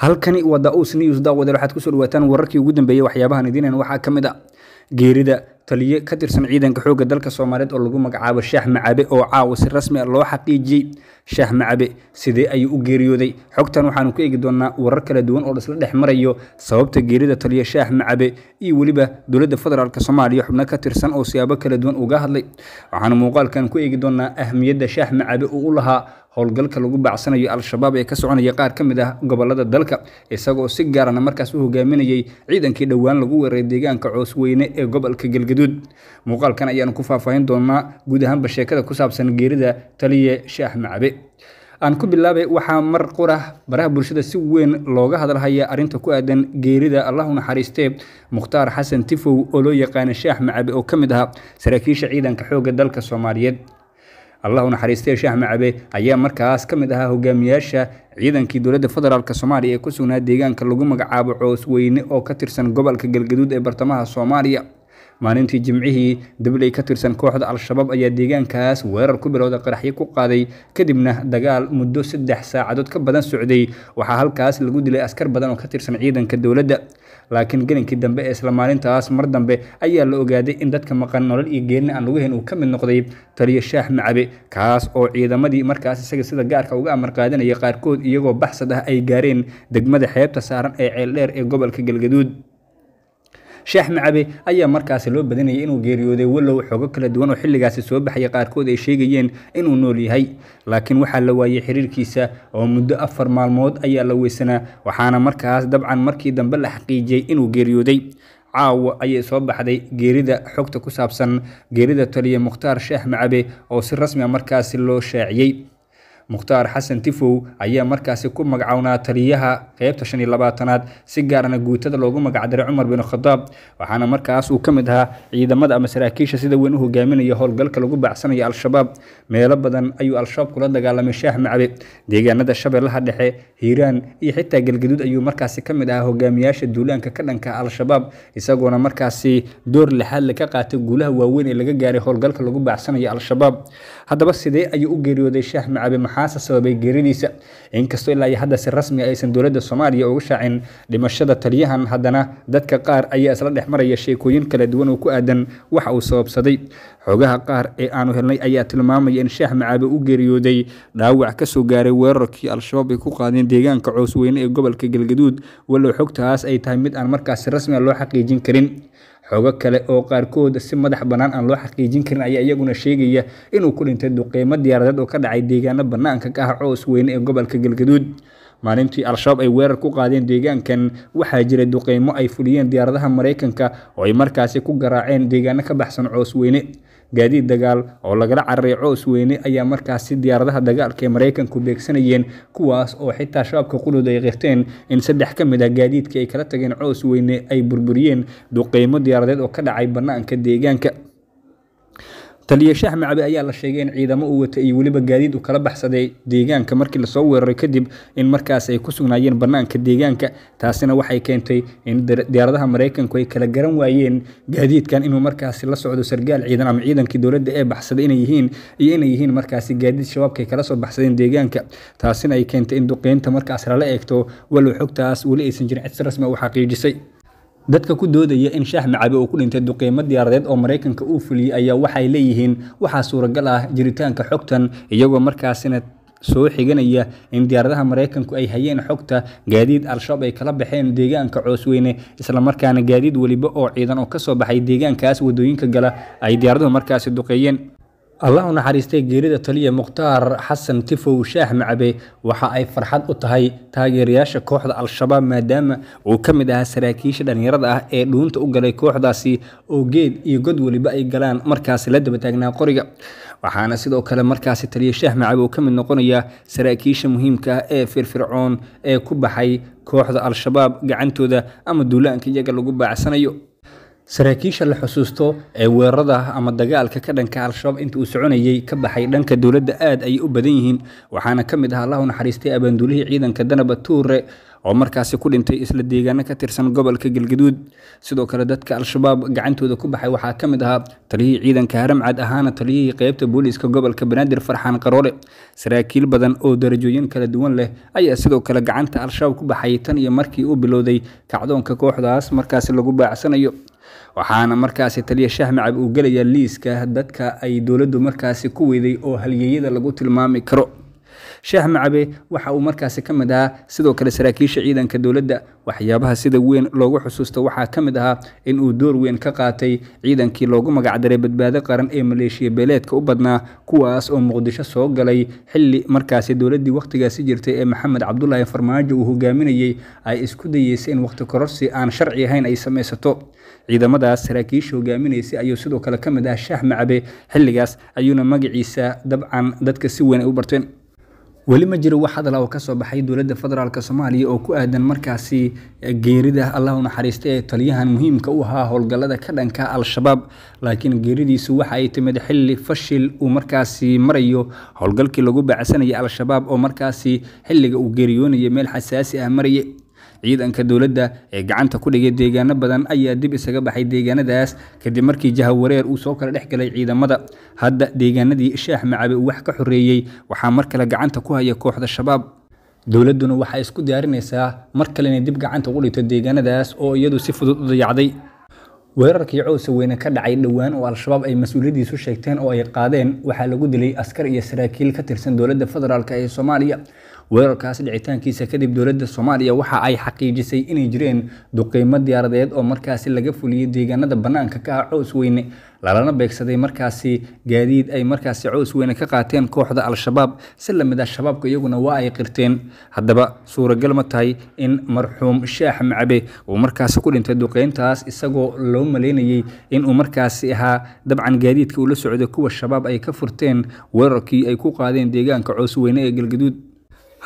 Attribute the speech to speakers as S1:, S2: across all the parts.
S1: halkani waa daus news daawadayaal waxaad soo dhawaataan wararkii ugu dambeeyey waxyaabahan idiin waxaa ka mid a geerida taliye ka tirsan ciidanka xoogga dalka soomaaliyeed oo lagu magacaabo shaah macabe oo caawa si rasmi a ah loo xaqiijiyey shaah macabe sidee ayuu u geeriyooday xogtan waxaanu ka eegi doonaa warar kala duwan oo isla dhex marayo sababta geerida taliye shaah macabe iyo weliba dowladda federaalk soomaaliya xubno ka tirsan oo siyaabo kala duwan uga hadlay waxaanu muuqaalkan ku eegi doonaa ahmiyadda shaah macabe oo u lahaa howlgalka lagu baacsanayo al-shabaab ee ka soconaya qaar ka mid ah gobolada dalka isagoo si gaarana markaas u hogaaminayay ciidankii dhowaan lagu weeraray deegaanka coosweyne ee gobolka galgadu gaduud muuqaalkan ayaan ku faahfaahin doonaa guud ahaanba sheekada ku saabsan geerida taliye sheex macabe aan ku bilaabay waxaa mar qura baraha bulshada si weyn looga hadalhaya arrinta ku aadan geerida allahu naxariistee mukhtaar xasan tifow oo loo yaqaana sheex macabe oo ka mid ahaa saraakiisha ciidanka xoogga dalka soomaaliyeed allahu naxariistee sheex macabe ayaa markaas ka mid ahaa hogaamiyaasha ciidankii dowladda federaalk soomaaliya ee ku sugnaa deegaanka lagu magacaabo coosweyne oo ka tirsan gobolka galgaduud ee bartamaha soomaaliya maalintii jimcihii dabley ka tirsan kooxda al-shabaab ayaa deegaankaas weerar ku bilowda qaraxyo ku qaaday kadibna dagaal muddo saddex saacadood ka badan socday waxaa halkaas lagu dilay askar badan oo ka tirsan ciidanka dowladda laakiin gelinkii dambe ee isla maalintaas mar dambe ayaa la ogaaday in dadka maqan nolol iyo geelni aan lagu hayn uu ka mid noqday taliya shaah macabe kaas oo ciidamadii markaas isaga sida gaarka uga amar qaadanaya qaarkood iyagoo baxsad ah ay gaareen degmada xeebta saaran ee ceeldheer ee gobolka galgaduud sheex macabe ayaa markaasi loo badinayay inuu geeriyooday wallow xoogo kala duwan oo xilligaasi soo baxaya qaarkood ay sheegayeen inuu nool yahay laakiin waxaa la waayey xiriirkiisa oo muddo afar maalmood ayaa la weysanaa waxaana markaas dabcan markii dambe la xaqiijiyey inuu geeriyooday caawa ayay soo baxday geerida xogta ku saabsan geerida taliya mukhtaar sheex macabe oo si rasmi a ah markaasi loo shaaciyey mukhtaar xasan tifow ayaa markaasi ku magacownaa taliyaha qeybta shan iyo labaatanaad si gaarana guutada loogu magacdaray cumar bin khadaab waxaana markaas uu ka mid ahaa ciidamada ama saraakiisha sida weyn u hogaaminaya howlgalka lagu baacsanayo al-shabaab meelo badan ayuu al-shabaab kula dagaalamay shaah macbe deegaanada shabeellaha dhexe hiiraan iyo xitaa galgaduud ayuu markaasi ka mid ahaa hogaamiyaasha duulaanka ka dhanka al-shabaab isagoona markaasi door lixaadle ka qaatay guulaha waaweyn ee laga gaaray howlgalka lagu baacsanayo al-shabaab haddaba sidee ayuu u geeriyooday shaah macabe maxaase sababay geeridiisa inkastoo ilaa iyo hadda si rasmi ah aysan dowladda soomaaliya uga shaacin dhimashada taliyahan haddana dadka qaar ayaa isla dhex maraya sheekooyin kala duwan oo ku aadan waxa uu sababsaday xoogaha qaar ee aanu helnay ayaa tilmaamaya in sheex macaabe u geeriyooday dhaawac kasoo gaaray weerarkii al-shabaab ay ku qaadeen deegaanka coosweyne ee gobolka galgaduud walow xogtaas ay tahay mid aan markaasi rasmi a ah loo xaqiijin karin xoogo kale oo qaarkood si madax bannaan aan loo xaqiijin karin ayaa iyaguna sheegaya inuu ku dhintay duqeymo diyaaradeed oo ka dhacay deegaano bannaanka ka ah coos weyne ee gobolka galgaduud maalintii al-shabaab ay weerar ku qaadeen deegaankan waxaa jiray duqeymo ay fuliyeen diyaaradaha maraykanka oo ay markaasi ku garaaceen deegaano ka baxsan coos weyne gaadiid dagaal oo lagala cararay coos weyne ayaa markaasi diyaaradaha dagaalka ee maraykanku beegsanayeen kuwaas oo xitaa shabaabka qulud ay qirteen in saddex ka mid ah gaadiidkii ay kala tageen coos weyne ay burburiyeen duqeymo diyaaradeed oo ka dhacay bannaanka deegaanka taliye shaah macabe ayaa la sheegay in ciidamo u wata iyo weliba gaadiid uu kala baxsaday deegaanka markii lasoo weeraray kadib in markaas ay ku sugnaayeen bannaanka deegaanka taasina waxay keentay in diyaaradaha maraykanku ay kala garan waayeen gaadiidkan inuu markaasi la socdo sargaal ciidan ama ciidankii dowladda ee baxsaday inay yihiin iyo inay yihiin markaasi gaadiid shabaabkay kala soo baxsadeen deegaanka taasina ay keentay in duqeynta markaas lala eegto walow xogtaas weli aysan jirin cid si rasmi ah u xaqiijisay dadka ku doodaya in shaah macabe uu ku dhintay duqeymo diyaaradeed oo maraykanka uu fuliyey ayaa waxay leeyihiin waxaa suuragal ah jiritaanka xogtan iyagoo markaasina soo xiganaya in diyaaradaha maraykanku ay hayeen xogta gaadiid al-shabaab ay kala baxeen deegaanka coosweyne islamarkaana gaadiid weliba oo ciidan oo ka soo baxay deegaankaas wadooyinka gala ay diyaaraduhu markaasi duqeeyeen allah u naxariistay geerida taliya mukhtaar xasan tifow shaah macabe waxa ay farxad u tahay taageerayaasha kooxda al-shabaab maadaama uu ka mid ahaa saraakiisha dhallinyarada ah ee dhuunta u galay kooxdaasi oo geed iyo god weliba ay galaan markaasi la daba taagnaa qoriga waxaana sidoo kale markaasi taliya shaah macabe uu ka mid noqonaya saraakiisha muhiimka ah ee firfircoon ee ku baxay kooxda al-shabaab gacantooda ama duulaanka iyaga lagu baacsanayo saraakiisha la xusuusto ee weerarada ama dagaalka ka dhanka al-shabaab inta uu soconayey ka baxay dhanka dowladda aad ayay u badan yihiin waxaana ka mid ah allah naxariistay abaanduulihii ciidanka danaba tuure oo markaasi ku dhintay isla deegaano ka tirsan gobolka galgaduud sidoo kale dadka al-shabaab gacantooda ku baxay waxaa ka mid ahaa taliyihii ciidanka haramcad ahaana taliyihii qeybta booliiska gobolka banaadir farxaan qaroole saraakiil badan oo darajooyin kala duwan leh ayaa sidoo kale gacanta al-shabaab ku baxay tan iyo markii uu bilowday kacdoonka kooxdaas markaasi lagu baacsanayo waxaana markaasi taliya shahmacab uu gelaya liiska dadka ay dowladdu markaasi ku weyday oo halyeeyada lagu tilmaami karo sheekh macabe waxa uu markaasi ka mid ahaa sidoo kale saraakiisha ciidanka dowladda waxyaabaha sida weyn loogu xusuusta waxaa ka mid ahaa in uu door weyn ka qaatay ciidankii loogu magacdaray badbaado qaran ee maleeshiya beeleedka u badnaa kuwaas oo muqdisho soo galay xilli markaasi dowladdii wakhtigaasi jirtay ee maxamed cabdulaahi farmaajo uu hogaaminayey ay isku dayeysa in wakhti kororsi aan sharci ahayn ay samaysato ciidamadaas saraakiisha hogaaminaysa ayuu sidoo kale ka mid ah shaah macabe xilligaas ayuuna magaciisa dabcan dadka si weyn ay u barteen weli ma jiro wax hadal ah oo ka soo baxay dowladda federaalk soomaaliya oo ku aadan markaasi geerida allahu u naxariista ee taliyahan muhiimka u ahaa howlgallada ka dhanka al-shabaab laakiin geeridiisu waxa ay timid xilli fashil uu markaasi marayo howlgalkii lagu baacsanayay al-shabaab oo markaasi xilliga uu geeriyoonaya meel xasaasi ah maraya ciidanka dowladda ee gacanta ku dhigay deegaano badan ayaa dib isaga baxay deegaanadaas kadib markii jahawareer uu soo kala dhex galay ciidamada hadda deegaanadii shaah macabe uu wax ka xoreeyey waxaa mar kale gacanta ku haya kooxda shabaab dowladduna waxaa isku diyaarinaysaa mar kale inay dib gacanta ugu dhigto deegaanadaas oo iyadu si fudud u dayacday weerarkii cowsa weyne ka dhacay dhowaan oo al-shabaab ay mas-uuliyaddiisu sheegteen oo ay qaadeen waxaa lagu dilay askar iyo saraakiil ka tirsan dowladda federaalk ee soomaaliya weerarkaas dhicitaankiisa kadib dowladda soomaaliya waxa ay xaqiijisay inay jireen duqiimo diyaaradeed oo markaasi laga fuliyey deegaanada bannaanka ka ah cows weyne lalana beegsaday markaasi gaadiid ay markaasi cows weyne ka qaateen kooxda al-shabaab si lamid a ah shabaabka iyaguna waa ay qirteen haddaba suuragal ma tahay in marxuum shaax macabe uu markaasi ku dhintay duqeyntaas isagoo loo maleynayey inuu markaasi ahaa dabcan gaadiidka uu la socday kuwa shabaab ay ka furteen weerarkii ay ku qaadeen deegaanka cows weyne ee galgaduud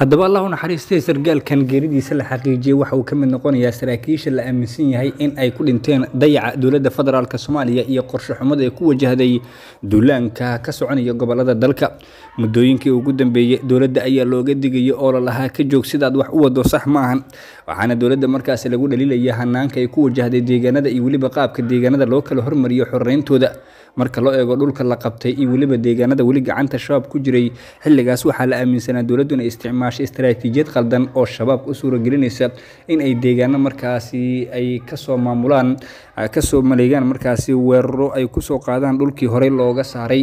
S1: haddaba allahu u sargaalkan geeridiisa la xaqiijiyey waxa uu ka mid noqonayaa saraakiisha la aaminsan yahay in ay ku dhinteen dayaca dowladda federaalk soomaaliya iyo qorshe xumada ee ku wajahday duulaanka ka soconaya gobolada dalka muddooyinkii ugu dambeeyey dowladda ayaa looga digayay oo lalahaa ka joog sidaad wax u wado sax ma ahan waxaana dowladda markaasi lagu dhaliilaya hanaanka ay ku wajahday deegaanada iyo weliba qaabka deegaanada loo kala hormariyo xoreyntooda marka loo eego dhulka la qabtay iyo weliba deegaanada weli gacanta shabaab ku jiray xilligaas waxaa la aaminsanaa dowladdu inay isticmaashay istaraatiijiyad qaldan oo shabaab u suuragelinaysa in ay deegaano markaasi ay kasoo maamulaan kasoo maleegaan markaasi weeraro ay kusoo qaadaan dhulkii horey looga saaray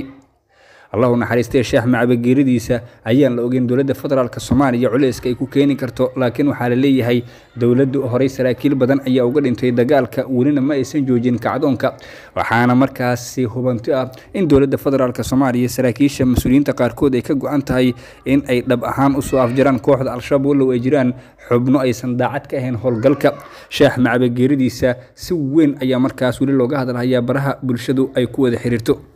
S1: allahu u naxariistay sheekh macabageeridiisa ayaan la ogeyn dowladda federaalk soomaaliya culayska ay ku keeni karto laakiin waxaa la leeyahay dowladdu horey saraakiil badan ayaa uga dhintay dagaalka welina ma aysan joojin kacdoonka waxaana markaasi hubanti ah in dowladda federaalk soomaaliya saraakiisha mas-uuliyiinta qaarkood ay ka go-an tahay in ay dhab ahaan usoo afjaraan kooxda al-shabaab wallow ay jiraan xubno aysan daacad ka ahayn howlgalka sheekh macabageeridiisa si weyn ayaa markaas weli looga hadlhayaa baraha bulshadu ay ku wada xiriirto